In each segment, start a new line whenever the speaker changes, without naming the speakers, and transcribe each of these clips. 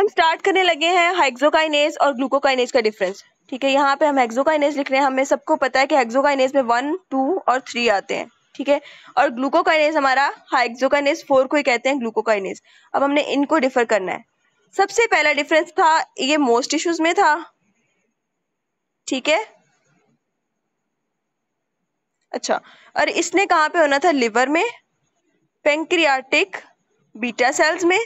हम स्टार्ट करने लगे हैं हाइग्जोकाइनेज और ग्लूकोकाइनेज का डिफरेंस ठीक है यहाँ पे हम हेक्सोकाइनेज लिख रहे हैं हमें सबको पता है कि हेक्सोकाइनेज में वन टू और थ्री आते हैं ठीक है और ग्लूकोकाइनेज हमारा हाइग्जोकाइनेज फोर को ही कहते हैं ग्लूकोकाइनेज अब हमने इनको डिफर करना है सबसे पहला डिफरेंस था ये मोस्ट टिश्यूज में था ठीक है अच्छा और इसने कहाँ पे होना था लिवर में पेंक्रियाटिक बीटा सेल्स में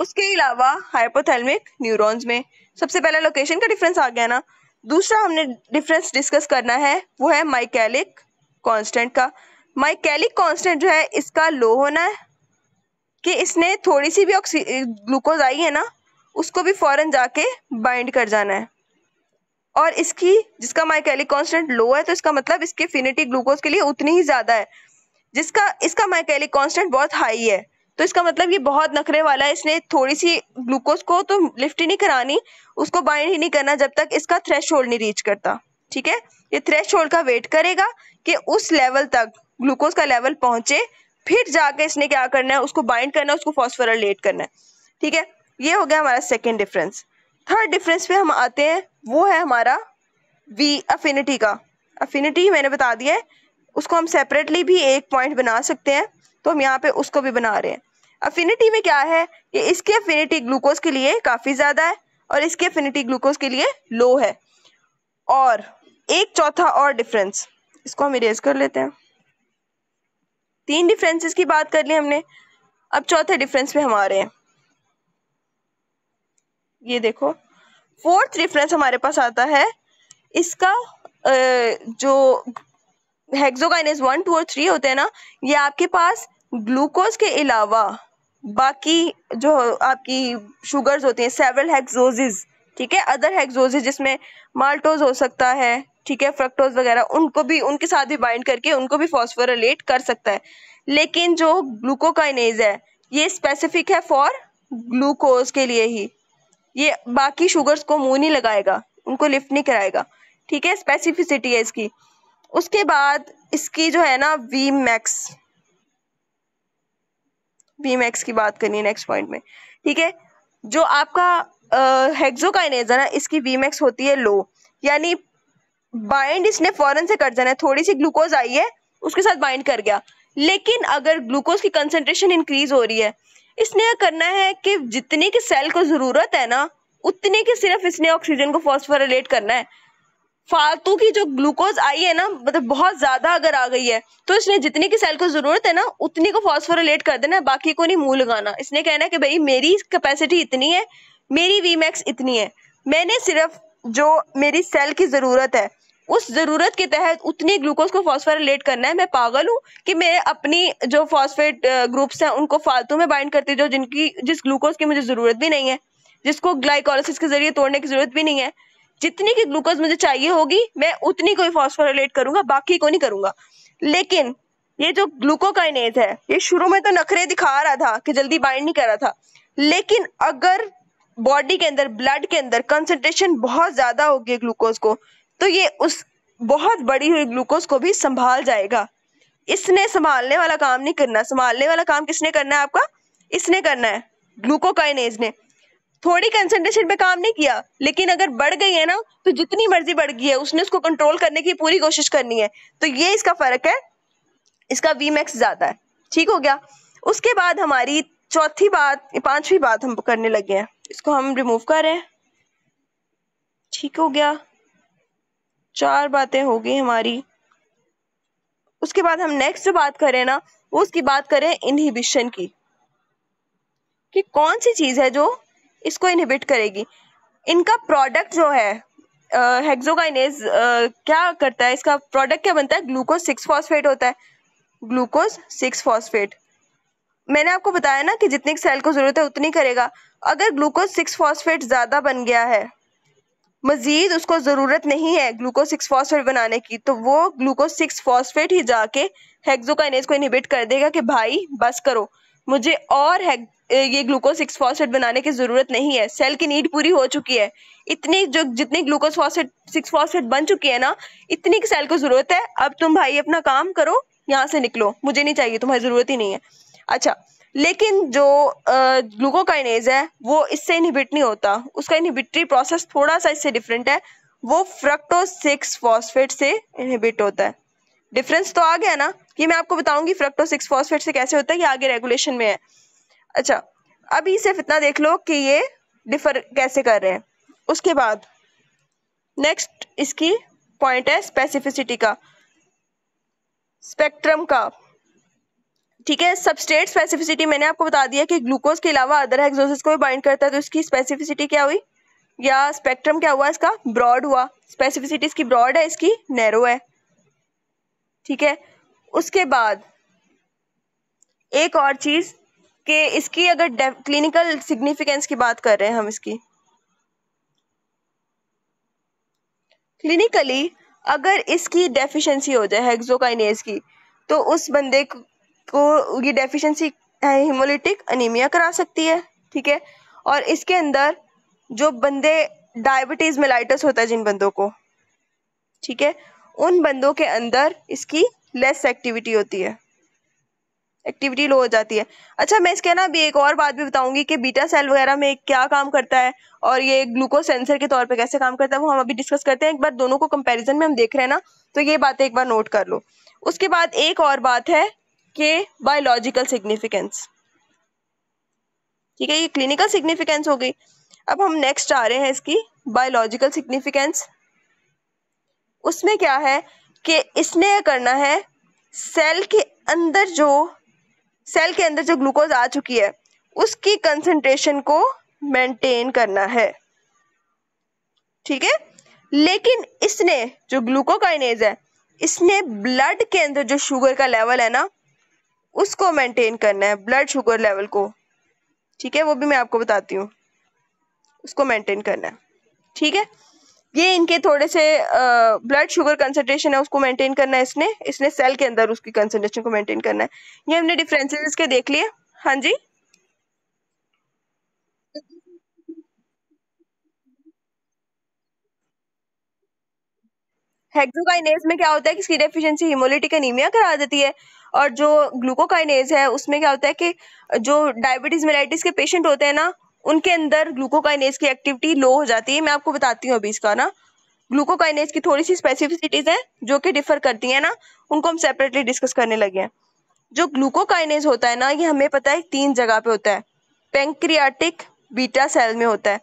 उसके अलावा हाइपोथैलमिक न्यूरॉन्स में सबसे पहला लोकेशन का डिफरेंस आ गया ना दूसरा हमने डिफरेंस डिस्कस करना है वो है माइकेलिक कांस्टेंट का माइकेलिक कांस्टेंट जो है इसका लो होना है कि इसने थोड़ी सी भी ऑक्सी ग्लूकोज आई है ना उसको भी फ़ौरन जाके बाइंड कर जाना है और इसकी जिसका माइकेलिक कांस्टेंट लो है तो इसका मतलब इसके फिनिटी ग्लूकोज के लिए उतनी ही ज़्यादा है जिसका इसका माइकेलिक कांस्टेंट बहुत हाई है तो इसका मतलब ये बहुत नखरे वाला है इसने थोड़ी सी ग्लूकोज को तो लिफ्ट ही नहीं करानी उसको बाइंड ही नहीं करना जब तक इसका थ्रेश नहीं रीच करता ठीक है ये थ्रेश का वेट करेगा कि उस लेवल तक ग्लूकोज का लेवल पहुंचे फिर जाके इसने क्या करना है उसको बाइंड करना है उसको लेट करना है ठीक है ये हो गया हमारा सेकेंड डिफरेंस थर्ड डिफरेंस पे हम आते हैं वो है हमारा वी अफिनिटी का अफिनिटी मैंने बता दिया है उसको हम सेपरेटली भी एक पॉइंट बना सकते हैं तो हम यहाँ पे उसको भी बना रहे हैं अफिनिटी में क्या है कि इसकी अफिनिटी ग्लूकोज के लिए काफ़ी ज़्यादा है और इसकी अफिनिटी ग्लूकोज के लिए लो है और एक चौथा और डिफरेंस इसको हम इरेज कर लेते हैं तीन डिफरेंसेस की बात कर ली हमने अब चौथे डिफरेंस पे हम आ रहे हैं ये देखो फोर्थ डिफरेंस हमारे पास आता है इसका जो हेक्सोगाइनेस वन टू और थ्री होते हैं ना ये आपके पास ग्लूकोज के अलावा बाकी जो आपकी शुगर्स होती हैं सेवरल हेक्सोजिज ठीक है अदर हेक्सोजिज जिसमें माल्टोज हो सकता है ठीक है फ्रक्टोज वगैरह उनको भी उनके साथ भी बाइंड करके उनको भी फॉस्फोरलेट कर सकता है लेकिन जो ग्लूकोकाइनेज है ये स्पेसिफिक है फॉर ग्लूकोज के लिए ही ये बाकी शुगर्स को मुंह नहीं लगाएगा उनको लिफ्ट नहीं कराएगा ठीक है स्पेसिफिसिटी है इसकी उसके बाद इसकी जो है ना वी मैक्स वी मैक्स की बात करनी है नेक्स्ट पॉइंट में ठीक है जो आपका हेक्सो है ना इसकी वी मैक्स होती है लो यानी बाइंड इसने फॉरन से कर जाना है थोड़ी सी ग्लूकोज आई है उसके साथ बाइंड कर गया लेकिन अगर ग्लूकोज की कंसेंट्रेशन इंक्रीज हो रही है इसने करना है कि जितने की सेल को ज़रूरत है ना उतने की सिर्फ इसने ऑक्सीजन को फॉस्फोराइलेट करना है फालतू की जो ग्लूकोज आई है ना मतलब बहुत ज्यादा अगर आ गई है तो इसने जितनी की सेल को जरूरत है ना उतनी को फॉस्फोरोट कर देना बाकी को नहीं मुंह लगाना इसने कहना है कि भाई मेरी कैपेसिटी इतनी है मेरी वी मैक्स इतनी है मैंने सिर्फ जो मेरी सेल की ज़रूरत है उस ज़रूरत के तहत उतनी ग्लूकोज को फॉस्फोरेट करना है मैं पागल हूँ कि मैं अपनी जो फॉस्फेट ग्रुप्स हैं उनको फालतू में बाइंड करती जाऊँ जिनकी जिस ग्लूकोज की मुझे ज़रूरत भी नहीं है जिसको ग्लाइकोलिसिस के जरिए तोड़ने की ज़रूरत भी नहीं है जितनी की ग्लूकोज मुझे चाहिए होगी मैं उतनी कोई फॉस्फोरिलेट करूंगा बाकी को नहीं करूंगा लेकिन ये जो ग्लूकोकाइनेज है ये शुरू में तो नखरे दिखा रहा था कि जल्दी बाइंड नहीं कर रहा था लेकिन अगर बॉडी के अंदर ब्लड के अंदर कंसेंट्रेशन बहुत ज्यादा होगी ग्लूकोज को तो ये उस बहुत बड़ी हुई ग्लूकोज को भी संभाल जाएगा इसने संभालने वाला काम नहीं करना संभालने वाला काम किसने करना है आपका इसने करना है ग्लूकोकाइनेज ने थोड़ी कंसंट्रेशन पे काम नहीं किया लेकिन अगर बढ़ गई है ना तो जितनी मर्जी बढ़ गई है उसने उसको कंट्रोल करने की पूरी कोशिश करनी है तो ये इसका फर्क है इसका वी मैक्स ज्यादा है ठीक हो गया उसके बाद हमारी चौथी बात पांचवी बात हम करने लगे हैं इसको हम रिमूव कर रहे हैं ठीक हो गया चार बातें हो गई हमारी उसके बाद हम नेक्स्ट जो बात करें ना उसकी बात करें इनहिबिशन की कि कौन सी चीज है जो इसको इनहिबिट करेगी इनका प्रोडक्ट जो है हेक्सोगाइनेज क्या करता है इसका प्रोडक्ट क्या बनता है ग्लूकोज सिक्स फॉस्फेट होता है ग्लूकोज सिक्स फॉस्फेट मैंने आपको बताया ना कि जितनी सेल को ज़रूरत है उतनी करेगा अगर ग्लूकोज सिक्स फॉस्फेट ज़्यादा बन गया है मज़ीद उसको ज़रूरत नहीं है ग्लूकोज सिक्स फॉस्फेट बनाने की तो वो ग्लूकोज सिक्स फॉस्फेट ही जाके हेक्सोकाइनेज को इनहिबिट कर देगा कि भाई बस करो मुझे और है ये ग्लूकोज सिक्स फॉसफेट बनाने की ज़रूरत नहीं है सेल की नीड पूरी हो चुकी है इतनी जो जितनी ग्लूकोज फॉस्फेट सिक्स फॉसफेट बन चुकी है ना इतनी की सेल को ज़रूरत है अब तुम भाई अपना काम करो यहाँ से निकलो मुझे नहीं चाहिए तुम्हारी ज़रूरत ही नहीं है अच्छा लेकिन जो ग्लूकोकाइनेज है वो इससे इनहिबिट नहीं होता उसका इनहिबिटरी प्रोसेस थोड़ा सा इससे डिफरेंट है वो फ्रक्टो सिक्स फॉस्फेट से इनहिबिट होता है डिफरेंस तो आ गया ना ये मैं आपको बताऊंगी फ्रक्टो सिक्स फॉस्फेट से कैसे होता है ये आगे रेगुलेशन में है अच्छा अभी सिर्फ इतना देख लो कि ये डिफर कैसे कर रहे हैं उसके बाद नेक्स्ट इसकी पॉइंट है स्पेसिफिसिटी का स्पेक्ट्रम का ठीक है सबस्टेट स्पेसिफिसिटी मैंने आपको बता दिया कि ग्लूकोज के अलावा अदर एक्सोसिस को भी बाइंड करता है तो इसकी स्पेसिफिसिटी क्या हुई या स्पेक्ट्रम क्या हुआ इसका ब्रॉड हुआ स्पेसिफिसिटी इसकी ब्रॉड है इसकी नैरो है ठीक है उसके बाद एक और चीज़ कि इसकी अगर क्लिनिकल सिग्निफिकेंस की बात कर रहे हैं हम इसकी क्लिनिकली अगर इसकी डेफिशिएंसी हो जाए हेक्सोकाइनेज की तो उस बंदे को ये डेफिशिएंसी हिमोलिटिक अनीमिया करा सकती है ठीक है और इसके अंदर जो बंदे डायबिटीज़ मेलाइटस होता है जिन बंदों को ठीक है उन बंदों के अंदर इसकी लेस एक्टिविटी होती है एक्टिविटी लो हो जाती है अच्छा मैं इसके ना अभी एक और बात भी बताऊंगी कि बीटा सेल वगैरह में क्या काम करता है और ये ग्लूकोज सेंसर के तौर पे कैसे काम करता है वो हम अभी डिस्कस करते हैं एक बार दोनों को कंपैरिजन में हम देख रहे हैं ना तो ये बातें एक बार नोट कर लो उसके बाद एक और बात है कि बायोलॉजिकल सिग्निफिकेंस ठीक है ये क्लिनिकल सिग्निफिकेंस हो गई अब हम नेक्स्ट आ रहे हैं इसकी बायोलॉजिकल सिग्निफिकेंस उसमें क्या है कि इसने करना है सेल के अंदर जो सेल के अंदर जो ग्लूकोज आ चुकी है उसकी कंसंट्रेशन को मेंटेन करना है ठीक है लेकिन इसने जो ग्लूकोकाइनेज है इसने ब्लड के अंदर जो शुगर का लेवल है ना उसको मेंटेन करना है ब्लड शुगर लेवल को ठीक है वो भी मैं आपको बताती हूँ उसको मेंटेन करना है ठीक है ये इनके थोड़े से ब्लड शुगर कंसनट्रेशन है उसको मेंटेन करना है इसने इसने सेल के अंदर उसकी कंसनट्रेशन को मेंटेन करना है ये हमने डिफरेंसेस इसके देख लिए हाँ जी हेक्सोकाइनेज में क्या होता है कि इसकी डेफिशिएंसी हिमोलिटिक एनीमिया करा देती है और जो ग्लूकोकाइनेज है उसमें क्या होता है कि जो डायबिटीज मेलाइटिस के पेशेंट होते हैं ना उनके अंदर ग्लूकोकाइनेज की एक्टिविटी लो हो जाती है मैं आपको बताती हूँ अभी इसका ना ग्लूकोकाइनेज की थोड़ी सी स्पेसिफिसिटीज हैं जो कि डिफर करती हैं ना उनको हम सेपरेटली डिस्कस करने लगे हैं जो ग्लूकोकाइनेज होता है ना ये हमें पता है तीन जगह पे होता है पेंक्रियाटिक बीटा सेल में होता है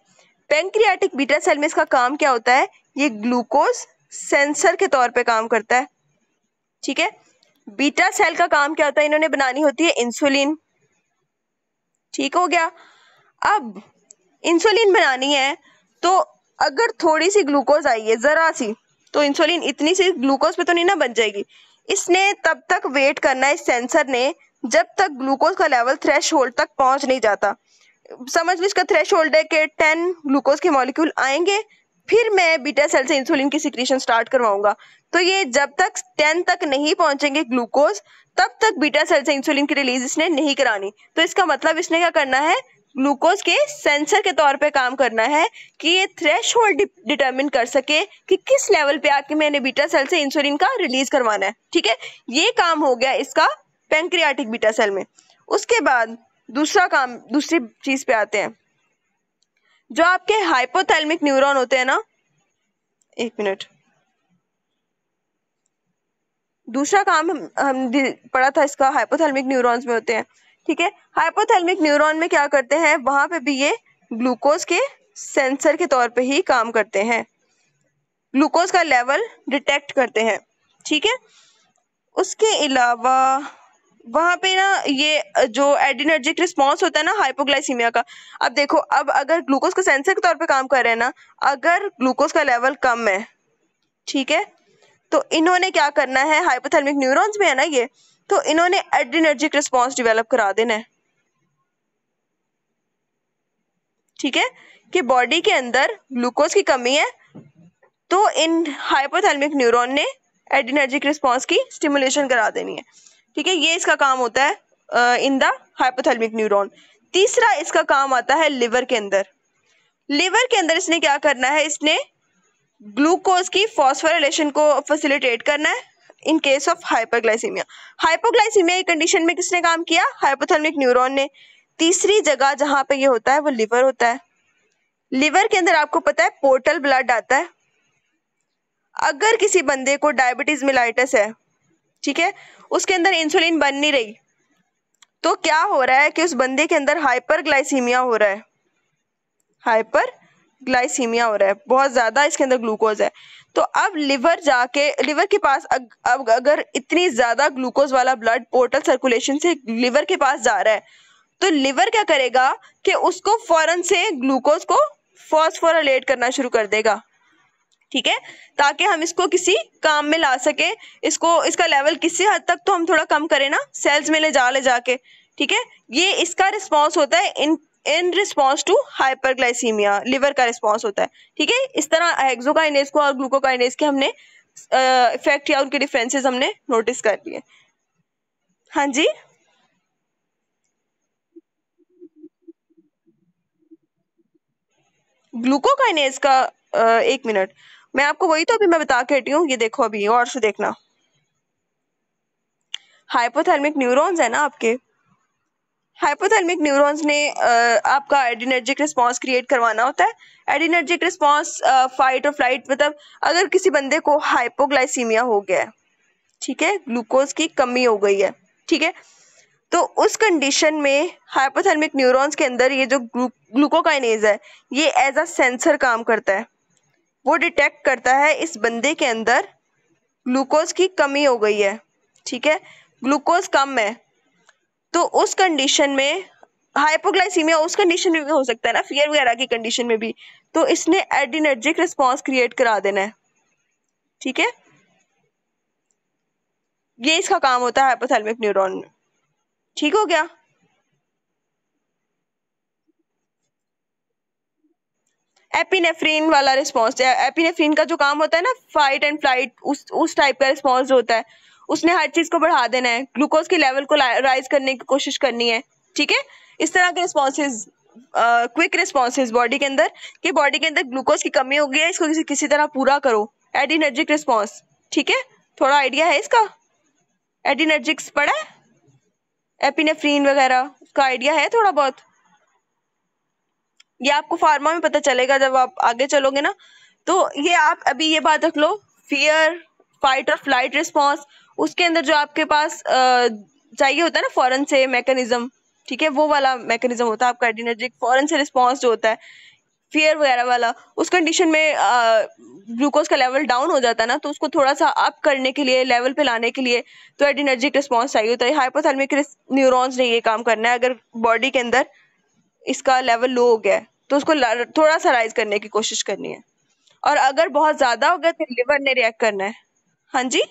पेंक्रियाटिक बीटा सेल में इसका काम क्या होता है ये ग्लूकोज सेंसर के तौर पे काम करता है ठीक है बीटा सेल का काम क्या होता है इन्होंने बनानी होती है इंसुलिन ठीक हो गया अब इंसुलिन बनानी है तो अगर थोड़ी सी ग्लूकोज आई है ज़रा सी तो इंसुलिन इतनी सी ग्लूकोज पे तो नहीं ना बन जाएगी इसने तब तक वेट करना है इस सेंसर ने जब तक ग्लूकोज का लेवल थ्रेश होल्ड तक पहुंच नहीं जाता समझ लो इसका थ्रेश होल्ड है कि टेन ग्लूकोज के मॉलिक्यूल आएंगे फिर मैं बीटा सेल से इंसुलिन की सिक्रीशन स्टार्ट करवाऊंगा तो ये जब तक टेन तक नहीं पहुंचेंगे ग्लूकोज तब तक बीटा सेल से इंसुलिन की रिलीज इसने नहीं करानी तो इसका मतलब इसने क्या करना है ग्लूकोज के सेंसर के तौर पे काम करना है कि ये थ्रेश होल्ड डिटर्मिन कर सके कि किस लेवल पे आके मैंने बीटा सेल से इंसुलिन का रिलीज करवाना है ठीक है ये काम हो गया इसका पेंक्रियाटिक बीटा सेल में उसके बाद दूसरा काम दूसरी चीज पे आते हैं जो आपके हाइपोथैलमिक न्यूरॉन होते हैं ना एक मिनट दूसरा काम हम, हम पढ़ा था इसका हाइपोथैलमिक न्यूरॉन्स में होते हैं ठीक है हाइपोथेलमिक न्यूरॉन में क्या करते हैं वहां पे भी ये ग्लूकोज के सेंसर के तौर पे ही काम करते हैं ग्लूकोज का लेवल डिटेक्ट करते हैं ठीक है उसके अलावा वहां पे ना ये जो एडिनर्जिक रिस्पॉन्स होता है ना हाइपोग्लाइसीमिया का अब देखो अब अगर ग्लूकोज का सेंसर के तौर पे काम कर रहे हैं ना अगर ग्लूकोज का लेवल कम है ठीक है तो इन्होंने क्या करना है हाइपोथेलमिक न्यूरॉन्स में है ना ये तो इन्होंने एड्रीनर्जिक रिस्पॉन्स डिवेलप करा देना है ठीक है कि बॉडी के अंदर ग्लूकोज की कमी है तो इन हाइपोथेलमिक न्यूरॉन ने एडिनर्जिक रिस्पॉन्स की स्टिमुलेशन करा देनी है ठीक है ये इसका काम होता है इन द हाइपोथेलमिक न्यूरॉन तीसरा इसका काम आता है लिवर के अंदर लिवर के अंदर इसने क्या करना है इसने ग्लूकोज की फॉस्फोरेशन को फैसिलिटेट करना है in case of hyperglycemia hypoglycemia की कंडीशन में किसने काम किया हाइपोथर्मिक न्यूरॉन ने तीसरी जगह जहां पे ये होता है वो लिवर होता है लिवर के अंदर आपको पता है पोर्टल ब्लड आता है अगर किसी बंदे को डायबिटीज मिलाइटस है ठीक है उसके अंदर इंसुलिन बन नहीं रही तो क्या हो रहा है कि उस बंदे के अंदर हाइपरग्लाइसीमिया हो रहा है हाइपर ग्लाइसीमिया हो रहा है बहुत ज़्यादा इसके अंदर ग्लूकोज है तो अब लिवर जाके लिवर के पास अग, अगर इतनी ज़्यादा ग्लूकोज वाला ब्लड पोर्टल सर्कुलेशन से लिवर के पास जा रहा है तो लिवर क्या करेगा कि उसको फ़ौरन से ग्लूकोज को फॉस्फोरलेट करना शुरू कर देगा ठीक है ताकि हम इसको किसी काम में ला सके इसको इसका लेवल किसी हद तक तो हम थोड़ा कम करें ना सेल्स में ले जा ले जाके ठीक है ये इसका रिस्पॉन्स होता है in in response to hyperglycemia liver का रिस्पॉन्स होता है ठीक है इस तरह एक्जोकाइनेस को और ग्लूकोकाइनेस के हमने इफेक्ट या उनके डिफरेंसेस हमने नोटिस कर लिए हाँ जी ग्लूकोकाइनेस का आ, एक मिनट मैं आपको वही तो अभी मैं बता के हटी हूँ ये देखो अभी और से देखना हाइपोथर्मिक न्यूरॉन्स है ना आपके हाइपोथर्मिक न्यूरॉन्स ने आपका एडिनर्जिक रिस्पांस क्रिएट करवाना होता है एडिनर्जिक रिस्पांस फाइट और फ्लाइट मतलब अगर किसी बंदे को हाइपोग्लाइसीमिया हो गया है ठीक है ग्लूकोज की कमी हो गई है ठीक है तो उस कंडीशन में हाइपोथर्मिक न्यूरॉन्स के अंदर ये जो ग्लूकोकाइनेज है ये एज अ सेंसर काम करता है वो डिटेक्ट करता है इस बंदे के अंदर ग्लूकोज की कमी हो गई है ठीक है ग्लूकोज कम है तो उस कंडीशन में हाइपोग्लाइसीमिया उस कंडीशन में भी हो सकता है ना फियर वगैरह की कंडीशन में भी तो इसने एडिनर्जिक रिस्पॉन्स क्रिएट करा देना है ठीक है ये इसका काम होता है हाइपोथैलेमिक न्यूरॉन में ठीक हो गया एपिनेफ्रीन वाला रिस्पॉन्स एपिनेफ्रीन का जो काम होता है ना फाइट एंड फ्लाइट उस उस टाइप का रिस्पॉन्स होता है उसने हर चीज को बढ़ा देना है ग्लूकोज के लेवल को राइज करने की कोशिश करनी है ठीक है इस तरह के रिस्पॉन्सेज क्विक रिस्पॉन्सेज बॉडी के अंदर कि बॉडी के अंदर ग्लूकोज की कमी हो गई है इसको किसी किसी तरह पूरा करो एडीनर्जिक रिस्पॉन्स ठीक है थोड़ा आइडिया है इसका एडिनर्जिक्स पड़ा है एपिनेफ्रीन वगैरह उसका आइडिया है थोड़ा बहुत ये आपको फार्मा में पता चलेगा जब आप आगे चलोगे ना तो ये आप अभी ये बात रख लो फियर फाइट और फ्लाइट रिस्पॉन्स उसके अंदर जो आपके पास चाहिए होता है ना फॉरन से मैकेनिज्म ठीक है वो वाला मैकेनिज्म होता है आपका एडिनर्जिक फॉरन से रिस्पॉन्स जो होता है फियर वगैरह वाला उस कंडीशन में ग्लूकोज का लेवल डाउन हो जाता है ना तो उसको थोड़ा सा अप करने के लिए लेवल पे लाने के लिए तो एडिनर्जिक रिस्पॉन्स चाहिए होता है हाइपोथर्मिक न्यूरोन्स ने ये काम करना है अगर बॉडी के अंदर इसका लेवल लो हो गया है तो उसको थोड़ा सा राइज करने की कोशिश करनी है और अगर बहुत ज़्यादा हो गया तो लिवर ने रिएक्ट करना है हाँ जी